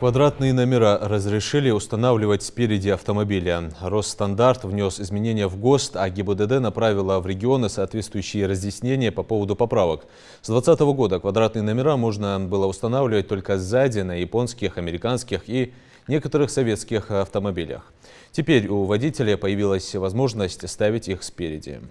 Квадратные номера разрешили устанавливать спереди автомобиля. Росстандарт внес изменения в ГОСТ, а ГИБДД направила в регионы соответствующие разъяснения по поводу поправок. С 2020 года квадратные номера можно было устанавливать только сзади на японских, американских и некоторых советских автомобилях. Теперь у водителя появилась возможность ставить их спереди.